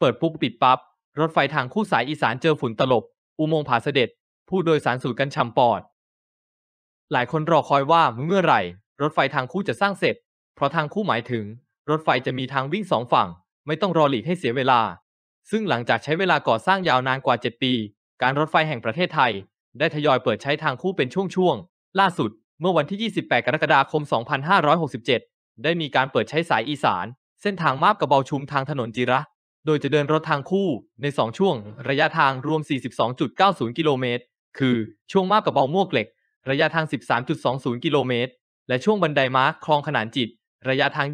เปิดปุ๊บปิดปับ๊บ รถไฟทางคู่สายอีสานเจอฝุ่นตลบ อุโมงค์ผาเสด็จ ผู้โดยสารสูดกันฉ่ำปอด หลายคนรอคอยว่าเมื่อไหร่ รถไฟทางคู่จะสร้างเสร็จ เพราะทางคู่หมายถึง รถไฟจะมีทางวิ่งสองฝั่ง ไม่ต้องรอหลีกให้เสียเวลา ซึ่งหลังจากใช้เวลาก่อสร้างยาวนานกว่า 7 ปี การรถไฟแห่งประเทศไทย ได้ทยอยเปิดใช้ทางคู่เป็นช่วงๆ ล่าสุด เมื่อวันที่ 28กรกฎาคม2567 ได้มีการเปิดใช้สายอีสาน เส้นทางมาบกระเบาชุมทางถนนจิระโดยจะเดินรถทางคู่ใน 2 ช่วง ระยะทางรวม 42.90 กิโลเมตร คือช่วงมาบกับเบามวกเหล็ก ระยะทาง 13.20 กิโลเมตร และช่วงบันไดม้าคลองขนานจิต ระยะทาง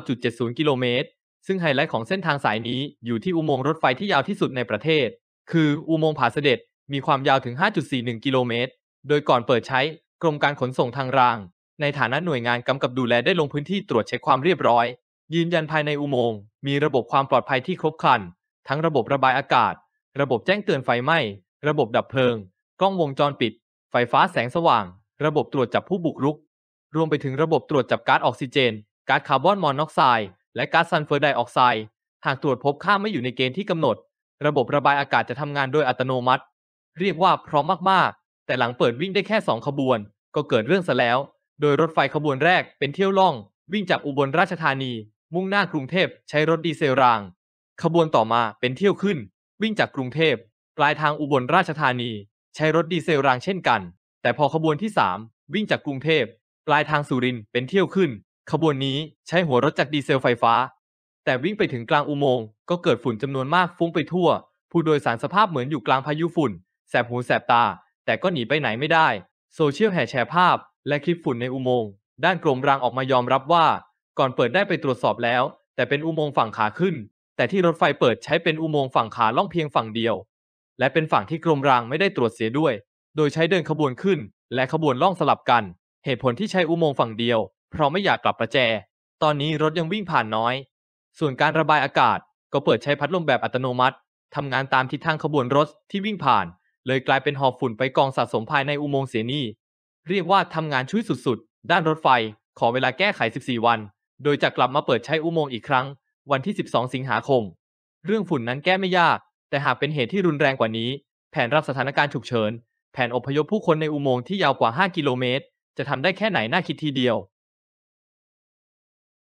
29.70 กิโลเมตร ซึ่งไฮไลท์ของเส้นทางสายนี้ อยู่ที่อุโมงค์รถไฟที่ยาวที่สุดในประเทศ คืออุโมงค์ผาเสด็จมีความยาวถึง 5.41 กิโลเมตร โดยก่อนเปิดใช้กรมการขนส่งทางรางในฐานะหน่วยงานกำกับดูแลได้ลงพื้นที่ตรวจเช็คความเรียบร้อยยืนยันภายในอุโมงค์มีระบบความปลอดภัยที่ครบครัน ทั้งระบบระบายอากาศ ระบบแจ้งเตือนไฟไหม้ระบบดับเพลิงกล้องวงจรปิด ไฟฟ้าแสงสว่าง ระบบตรวจจับผู้บุกรุก รวมไปถึงระบบตรวจจับก๊าซออกซิเจนก๊าซคาร์บอนมอนอกไซด์และก๊าซซัลเฟอร์ไดออกไซด์หากตรวจพบค่าไม่อยู่ในเกณฑ์ที่กำหนด ระบบระบายอากาศจะทำงานโดยอัตโนมัติ เรียกว่าพร้อมมากๆ แต่หลังเปิดวิ่งได้แค่2ขบวน ก็เกิดเรื่องซะแล้ว โดยรถไฟขบวนแรก เป็นเที่ยวล่อง วิ่งจากอุบลราชธานีมุ่งหน้ากรุงเทพใช้รถดีเซลราง ขบวนต่อมาเป็นเที่ยวขึ้น วิ่งจากกรุงเทพปลายทางอุบลราชธานี ใช้รถดีเซลรางเช่นกัน แต่พอขบวนที่ 3 วิ่งจากกรุงเทพ ปลายทางสุรินเป็นเที่ยวขึ้น ขบวนนี้ใช้หัวรถจากดีเซลไฟฟ้า แต่วิ่งไปถึงกลางอุโมงค์ก็เกิดฝุ่นจำนวนมากฟุ้งไปทั่ว ผู้โดยสารสภาพเหมือนอยู่กลางพายุฝุ่น แสบหูแสบตา แต่ก็หนีไปไหนไม่ได้โซเชียลแห่แชร์ภาพและคลิปฝุ่นในอุโมงค์ด้านกรมรางออกมายอมรับว่าก่อนเปิดได้ไปตรวจสอบแล้วแต่เป็นอุโมงค์ฝั่งขาขึ้น แต่ที่รถไฟเปิดใช้เป็นอุโมงค์ฝั่งขาล่องเพียงฝั่งเดียว และเป็นฝั่งที่กรมรางไม่ได้ตรวจเสียด้วย โดยใช้เดินขบวนขึ้นและขบวนล่องสลับกัน เหตุผลที่ใช้อุโมงค์ฝั่งเดียวเพราะไม่อยากกลับประแจตอนนี้รถยังวิ่งผ่านน้อยส่วนการระบายอากาศก็เปิดใช้พัดลมแบบอัตโนมัติทำงานตามทิศทางขบวนรถที่วิ่งผ่าน เลยกลายเป็นหอบฝุ่นไปกองสะสมภายในอุโมงค์เสียนี่เรียกว่าทำงานช่วยสุดๆ ด้านรถไฟขอเวลาแก้ไข14วันโดยจะกลับมาเปิดใช้อุโมงค์อีกครั้ง วันที่ 12 สิงหาคม เรื่องฝุ่นนั้นแก้ไม่ยาก แต่หากเป็นเหตุที่รุนแรงกว่านี้ แผนรับสถานการณ์ฉุกเฉินแผนอพยพผู้คนในอุโมงค์ที่ยาวกว่า 5 กิโลเมตร จะทำได้แค่ไหนน่าคิดทีเดียว